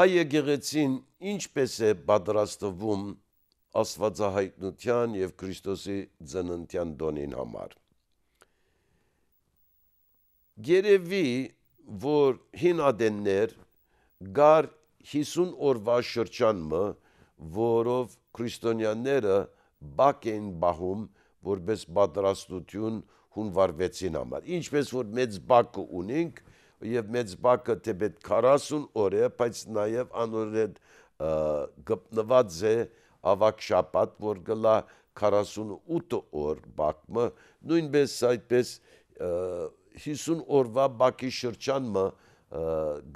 հայ եկեղեցին ինչպես է պատրաստվում աստվածահայտնության եւ Քրիստոսի ծննդյան տոնին համար։ Գերեւի, որ հին ադեններ գար 50 օրվա շրջանը, որով քրիստոնյաները բակ են բահում որպես պատրաստություն հունվարվեցին համար։ Ինչպես որ մեծ բակը ունենք, եւ մեծ բակը դեպի 40 օր է, բայց նաեւ անօրեն գտնված է ավակ շապատ, որ գլա 48 օր բակը, նույնպես այդպես 50 օրվա բակի շրջանը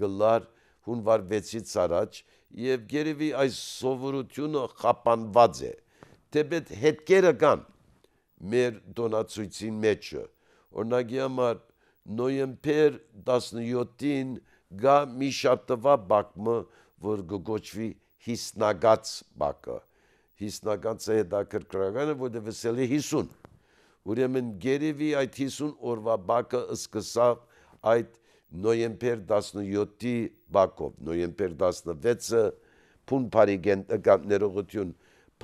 գլար հունվար 6-ից առաջ եւ գերեւի այս սովորությունը խապանված է դեպի հետքերը կան մեր դոնացույցին մեջը օրինակի համար նոյեմբեր 17-ին գա մի շաբթվա բակը, որ գոչվի հիսնագած բակը։ Հիսնագած է դա կրկրականը, որտեղ վսելի 50։ Ուրեմն գերեվի այդ 50 օրվա բակը սկսավ այդ նոյեմբեր 17-ի բակով, նոյեմբեր 16-ը փունփարիգեն ներողություն,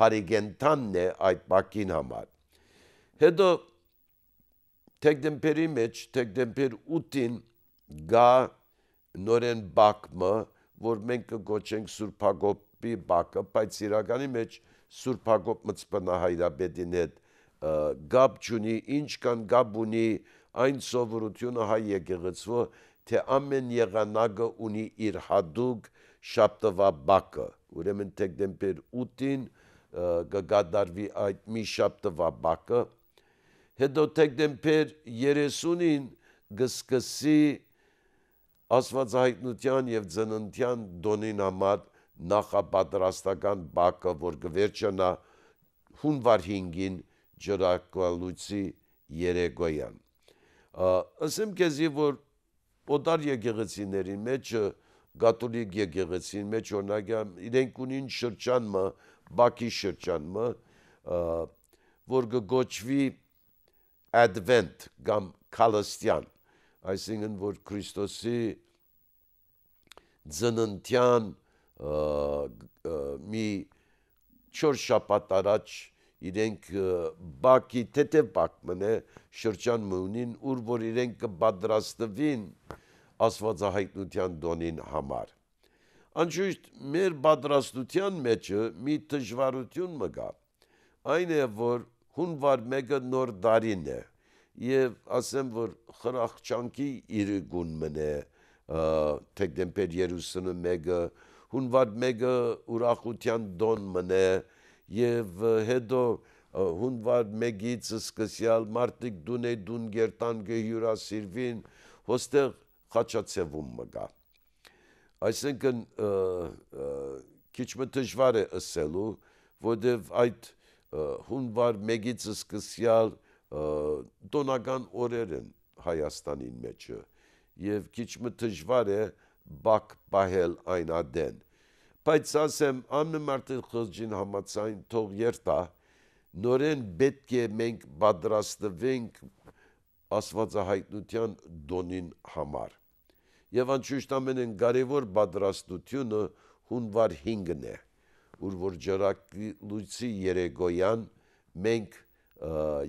Փարիգենտանն է այդ բակին համար։ Հետո Թեկդեմբերի մեջ թեկդեմբեր 8-ին գա նորեն բակը, որ մենք կգոչենք Սուրբ Հակոբի բակը, բայց իրականի մեջ Սուրբ Հակոբ մծպնահայրաբեդին հետ գապ ճունի, ինչ կան գապ ունի այն սովորությունը հայ եկեղեցվո, թե ամեն եղանակը ունի իր հադուկ շապտվա բակը, ուրեմն թեկդեմբեր 8-ին կգադարվի այդ մի շապտվա բակը, հետո թեկտեմբեր 30-ին գսկսի աստվածահայտնության եւ ծննդյան դոնին համար նախապատրաստական բակը, որ կվերջանա հունվար 5-ին ջրակալուցի Երեգոյան։ Ասեմ քեզի, որ օտար եկեղեցիների մեջ կաթոլիկ եկեղեցին մեջ օրինակ իրենք ունին շրջանմը, բակի շրջանմը, որ կգոչվի advent կամ քալստյան այսինքն որ քրիստոսի ծննդյան մի 4 շաբաթ առաջ իրենք բակի թեթև բակ մնե շրջան մունին ուր որ իրենք կպատրաստվին աստվածահայտնության դոնին համար անշուշտ մեր պատրաստության մեջը մի դժվարություն մը կա այն է որ հունվար 1-ը նոր դարին է եւ ասեմ որ խրախճանքի իրգուն մնե դեկտեմբեր 31-ը հունվար 1-ը ուրախության դոն մնե եւ հետո հունվար 1-ից սկսյալ մարտիկ դունե դուն գերտան գյուրասիրվին հոստեղ խաչացեվում մգա այսինքն քիչ մը դժվար է ասելու որտեվ այդ հունվար 1-ից սկսյալ տոնական օրեր են Հայաստանին մեջը եւ քիչ մը դժվար է բակ պահել այն ադեն բայց ասեմ անմարտի խոժին համացային թող երտա նորեն պետք է մենք պատրաստվենք աստվածահայտնության դոնին համար եւ անշուշտ ամենն կարևոր պատրաստությունը հունվար 5-ն է ուր որ ջրակի լույսի երեգոյան մենք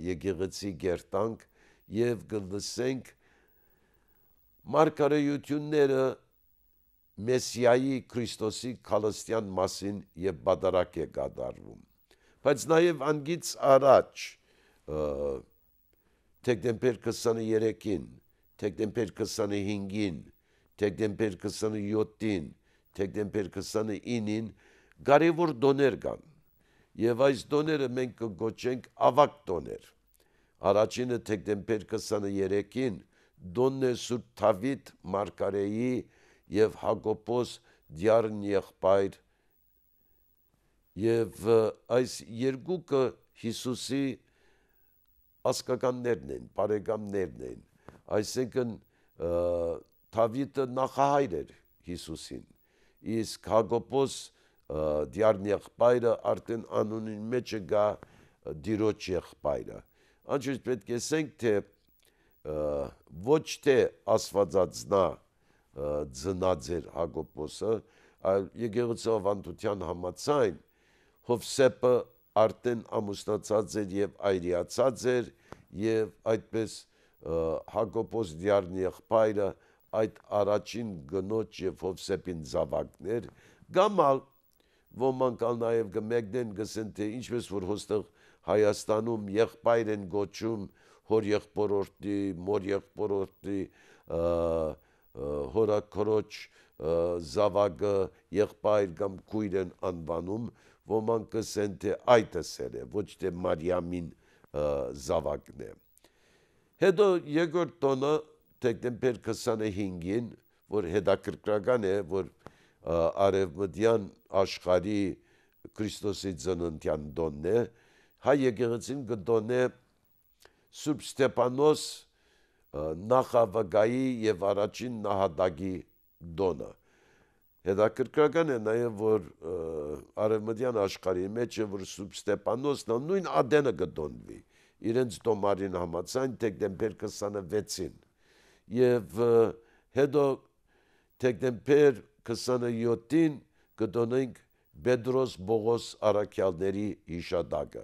եկեղեցի գերտանք եւ գլսենք մարգարեությունները մեսիայի քրիստոսի քալստյան մասին եւ բادرակ է գադարվում բայց նաեւ անգից առաջ դեկտեմբեր 23-ին դեկտեմբեր 25-ին դեկտեմբեր 27-ին դեկտեմբեր 29-ին կարևոր տոներ կան։ Եվ այս տոները մենք կգոչենք ավակ տոներ։ Առաջինը դեկտեմբեր 23-ին Դոննե Սուրբ Դավիթ Մարգարեի եւ Հակոբոս Դիարն եղբայր եւ այս երկուկը Հիսուսի ասկականներն են, բարեկամներն են։ Այսինքն Դավիթը նախահայր էր Հիսուսին, իսկ Հակոբոս դիարն եղբայրը արդեն անունի մեջը գա դիրոջ եղբայրը։ Անչուց պետք է ասենք, թե ոչ թե աստվածածնա ձնաձեր Հակոբոսը, այլ եկեղեցու ավանդության համացայն Հովսեփը արդեն ամուսնացած էր եւ այրիացած էր եւ այդպես Հակոբոս դիարն եղբայրը այդ առաջին գնոջ եւ Հովսեփին զավակներ գամալ ոմանք ալ նաև կմեկնեն գսեն թե ինչպես որ հոստեղ Հայաստանում եղբայր են գոչում հոր եղբորորդի, մոր եղբորորդի հորակրոջ զավակը եղբայր կամ քույր են անվանում, ոմանք կսեն թե այդ էսեր է, ոչ թե Մարիամին զավակն է։ Հետո երկրորդ տոնը դեկտեմբեր 25-ին, որ հետաքրքրական է, որ արևմտյան աշխարի Քրիստոսի ծննդյան դոնն է, հայ եկեղեցին կդոնե Սուրբ Ստեփանոս նախավգայի եւ առաջին նահատակի դոնը։ Հետաքրքրական է նաև որ արևմտյան աշխարհի մեջ որ Սուրբ Ստեփանոսն նույն ադենը կդոնվի իրենց դոմարին համացան դեկտեմբեր 26-ին եւ հետո դեկտեմբեր 27-ին կդոնենք Բեդրոս Բողոս Արաքյալների հիշադակը։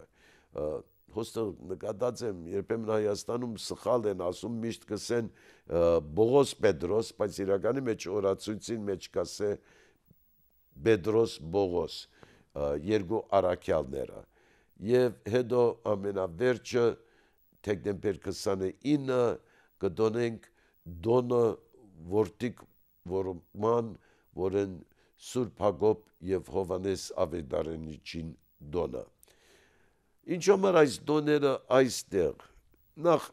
Հոստեղ նկատած եմ, երբեմն Հայաստանում սխալ են ասում, միշտ կսեն Բողոս Պետրոս, բայց իրականի մեջ օրացույցին մեջ կասե Պետրոս Բողոս, երկու Արաքյալները։ Եվ հետո ամենավերջը դեկտեմբեր 29-ը կդոնենք Դոնը Որտիկ Որման որն Սուրբ Հակոբ եւ Հովանես Ավետարանիչին դոնը։ Ինչ համար այս դոները այստեղ նախ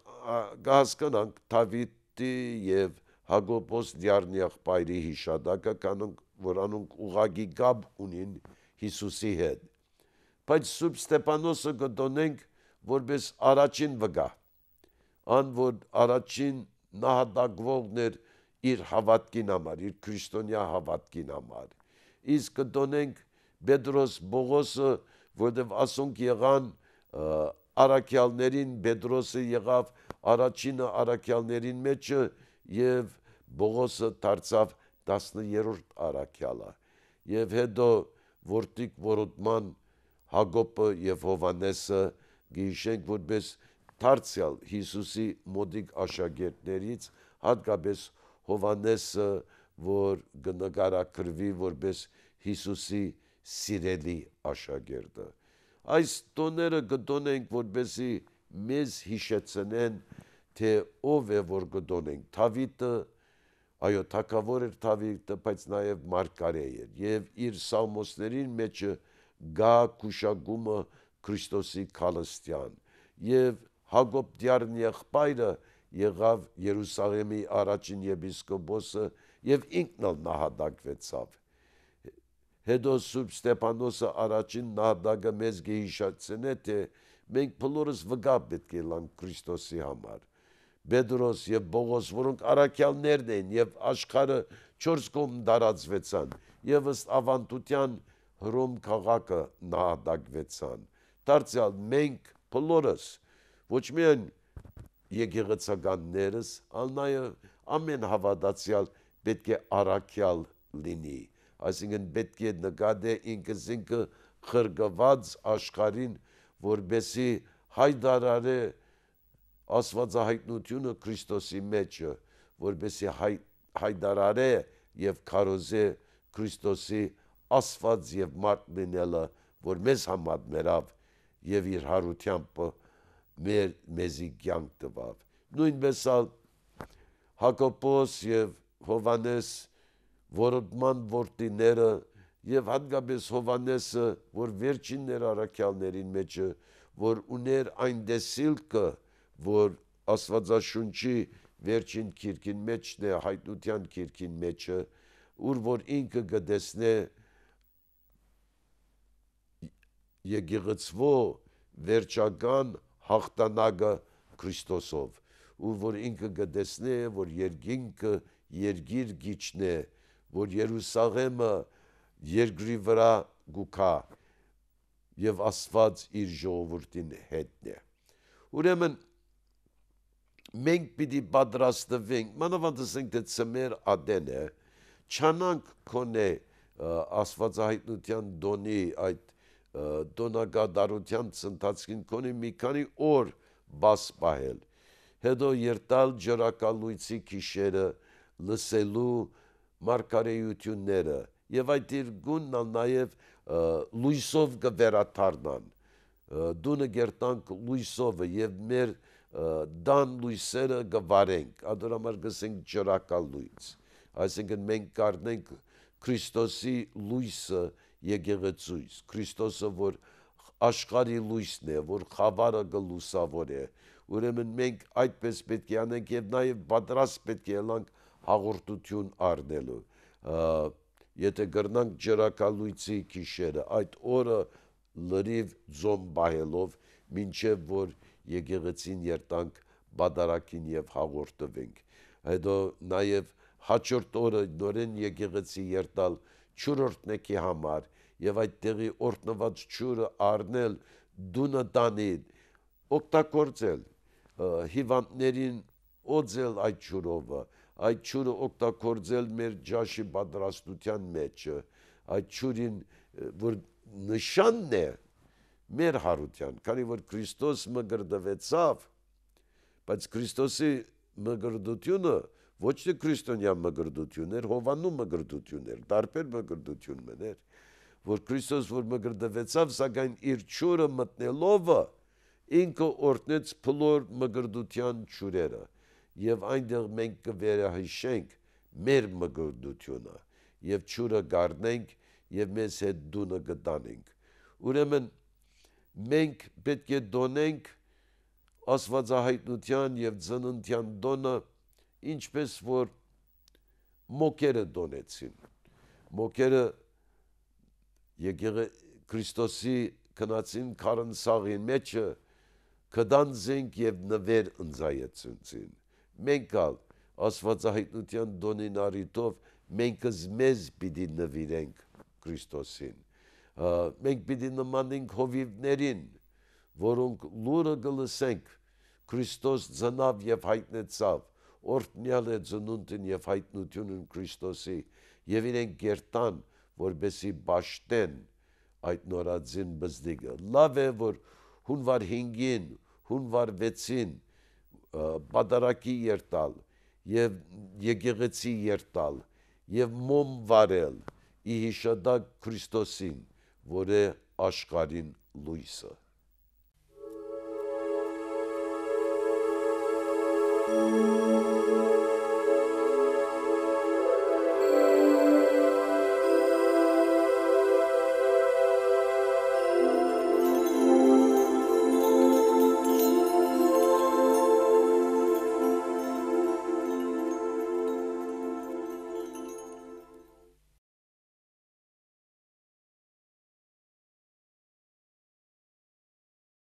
գահսկանանք Դավիթի եւ Հակոբոս դիարնի աղբայրի հիշադակը կանոնք որանոնք ուղագի գաբ ունին Հիսուսի հետ։ Բայց Սուրբ Ստեփանոսը կդոնենք որպես առաջին վգա։ Ան որ առաջին նահատակվողներ էր իր հավատքին համար, իր քրիստոնյա հավատքին համար։ Իսկ կդոնենք Պետրոս Բողոսը, որտեվ ասոնք եղան Արաքյալներին, Պետրոսը եղավ առաջինը Արաքյալներին մեջը եւ Բողոսը դարձավ 13-րդ Արաքյալը։ Եվ հետո որտիկ որոտման Հակոբը եւ Հովանեսը գիշենք որպես Թարցիալ Հիսուսի մոդիկ աշակերտներից հատկապես Հովանեսը, որ գնկարակրվի որպես Հիսուսի սիրելի աշակերտը։ Այս տոները գտոնենք, որբեսի մեզ հիշեցնեն, թե ով է որ գտոնենք։ Թավիտը, այո, թակավոր էր Թավիտը, բայց նաև Մարգարե էր եւ իր սամոսներին մեջը գա քուշագումը Քրիստոսի քալստյան եւ Հակոբ դիարն եղբայրը, եղ եղավ Երուսաղեմի առաջին եպիսկոպոսը եւ ինքն էլ նահատակվեցավ։ Հետո Սուրբ Ստեփանոսը առաջին նահատակը մեզ գիհիշացնե թե մենք բոլորս վկա պետք է լանք Քրիստոսի համար։ Պետրոս եւ Բողոս, որոնք առաքյալներն էին եւ աշխարը 4 կողմ դարածվեցան եւ ըստ ավանդության Հռոմ քաղաքը նահատակվեցան։ Դարձյալ մենք բոլորս ոչ միայն եկեղեցականներս, ալ նաև ամեն հավատացյալ պետք է առաքյալ լինի, այսինքն պետք է նկատե ինքս ինքը խրգված աշխարհին, որբեսի հայդարարե աստվածահայտնությունը Քրիստոսի մեջը, որբեսի հայ, հայդարարե եւ քարոզե Քրիստոսի աստված եւ մարդ լինելը, որ մեզ համար ներավ եւ իր հարությամբ մեր մեզի կյանք տվավ։ Նույնպես ալ Հակոբոս եւ Հովանես որոդման որտիները եւ հատկապես Հովանեսը, որ վերջիններ առաքյալներին մեջը, որ ուներ այն դեսիլկը, որ Աստվածաշունչի վերջին քիրքին մեջն է, հայտնության քիրքին մեջը, ուր որ ինքը գտեսնե եգիղծվո վերջական հաղթանակը Քրիստոսով, ու որ ինքը գտեսնե, որ երկինքը երգիր գիչն է, որ Երուսաղեմը երկրի վրա գուքա եւ Աստված իր ժողովրդին հետն է։ Ուրեմն մենք պիտի պատրաստվենք, մանավանդսենք թե ծմեր ադենը, չանանք կոնե աստվածահայտնության դոնի այդ տոնակատարության ցնցածքին կոնի մի քանի օր բաս պահել հետո երտալ ջրակալույցի քիշերը լսելու մարգարեությունները եւ այդ իրգունն նաեւ լույսով կվերաթարնան դունը գերտանք լույսովը եւ մեր դան լույսերը գվարենք ադոր համար գսենք ջրակալույց այսինքն մենք կառնենք քրիստոսի լույսը եկեղեցուից, Քրիստոսը, որ աշխարհի լույսն է, որ խավարը գլուսավոր է։ Ուրեմն մենք այդպես պետք է անենք եւ նաեւ պատրաստ պետք է ելանք հաղորդություն առնելու։ Եթե գրնանք ջրակալույցի գիշերը, այդ օրը լրիվ ձոմ բահելով, մինչև որ եկեղեցին երտանք բադարակին եւ հաղորդվենք։ Հետո նաեւ հաջորդ օրը նորեն եկեղեցի երտալ 4-րդ եկի համար եւ այդտեղի օրտնված ճյուրը առնել դունը տանին օգտագործել հիվանդներին օձել այդ ճյուրովը այդ ճյուրը օգտագործել մեր ջաշի պատրաստության մեջ այդ ճյուրին որ նշանն է մեր հարության քանի որ Քրիստոս մգրդվեցավ բայց Քրիստոսի մգրդությունը ոչ թե քրիստոնյա մգրդություն էր, հովանու մգրդություն էր, տարբեր մգրդություններ որ Քրիստոս որ մգրդվեցավ, սակայն իր ճուրը մտնելովը ինքը օրտնեց փլոր մգրդության ճուրերը եւ այնտեղ մենք կվերահիշենք մեր մգրդությունը եւ ճուրը գառնենք եւ մեզ հետ դունը գտանենք ուրեմն մենք պետք է դոնենք աստվածահայտնության եւ ծննդյան դոնը ինչպես որ մոկերը դոնեցին մոկերը եկեղը Քրիստոսի կնացին քարնսաղին մեջը կդանձենք եւ նվեր ընձայեցնցին մենք ալ աստվածահայտնության դոնինարիտով մենք զմեզ պիտի նվիրենք Քրիստոսին մենք պիտի նմանենք հովիվներին որոնք լուրը գլսենք Քրիստոս ծնավ եւ հայտնեցավ օրտնյալ է ծնունդին եւ հայտնությունն Քրիստոսի եւ իրեն գերտան որբեսի ճաշտեն այդ նորածին բզդիկը։ Լավ է, որ հունվար 5-ին, հունվար 6-ին պատարակի երտալ եւ եկեղեցի երտալ եւ մոմ վարել ի հիշադա Քրիստոսին, որը աշխարհին լույսը։ Thank you.